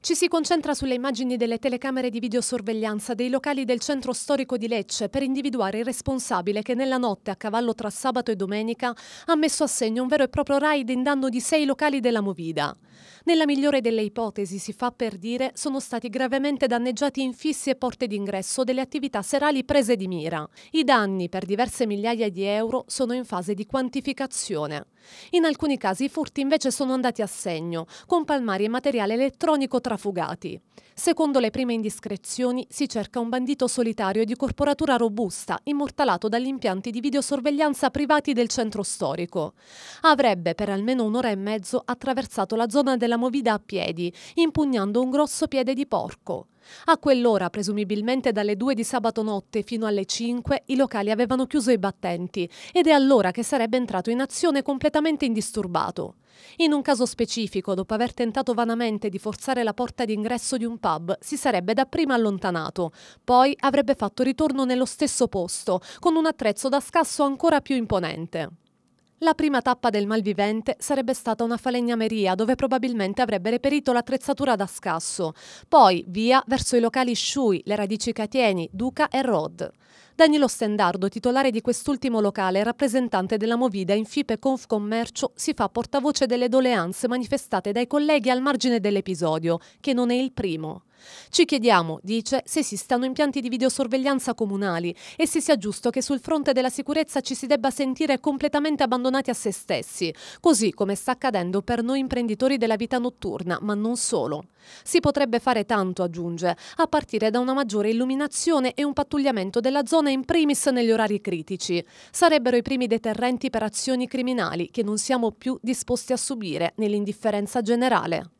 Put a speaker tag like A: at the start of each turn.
A: Ci si concentra sulle immagini delle telecamere di videosorveglianza dei locali del centro storico di Lecce per individuare il responsabile che nella notte a cavallo tra sabato e domenica ha messo a segno un vero e proprio raid in danno di sei locali della Movida. Nella migliore delle ipotesi, si fa per dire, sono stati gravemente danneggiati infissi e porte d'ingresso delle attività serali prese di mira. I danni per diverse migliaia di euro sono in fase di quantificazione. In alcuni casi i furti invece sono andati a segno, con palmari e materiale elettronico trafugati. Secondo le prime indiscrezioni, si cerca un bandito solitario di corporatura robusta, immortalato dagli impianti di videosorveglianza privati del centro storico. Avrebbe per almeno un'ora e mezzo attraversato la zona della movida a piedi, impugnando un grosso piede di porco. A quell'ora, presumibilmente dalle 2 di sabato notte fino alle 5, i locali avevano chiuso i battenti ed è allora che sarebbe entrato in azione completamente indisturbato. In un caso specifico, dopo aver tentato vanamente di forzare la porta d'ingresso di un pub, si sarebbe dapprima allontanato, poi avrebbe fatto ritorno nello stesso posto, con un attrezzo da scasso ancora più imponente. La prima tappa del malvivente sarebbe stata una falegnameria dove probabilmente avrebbe reperito l'attrezzatura da scasso, poi via verso i locali Shui, le radici Catieni, Duca e Rod. Danilo Stendardo, titolare di quest'ultimo locale e rappresentante della Movida in Fipe Conf Commercio, si fa portavoce delle doleanze manifestate dai colleghi al margine dell'episodio, che non è il primo. Ci chiediamo, dice, se esistano impianti di videosorveglianza comunali e se sia giusto che sul fronte della sicurezza ci si debba sentire completamente abbandonati a se stessi, così come sta accadendo per noi imprenditori della vita notturna, ma non solo. Si potrebbe fare tanto, aggiunge, a partire da una maggiore illuminazione e un pattugliamento della zona in primis negli orari critici. Sarebbero i primi deterrenti per azioni criminali che non siamo più disposti a subire nell'indifferenza generale.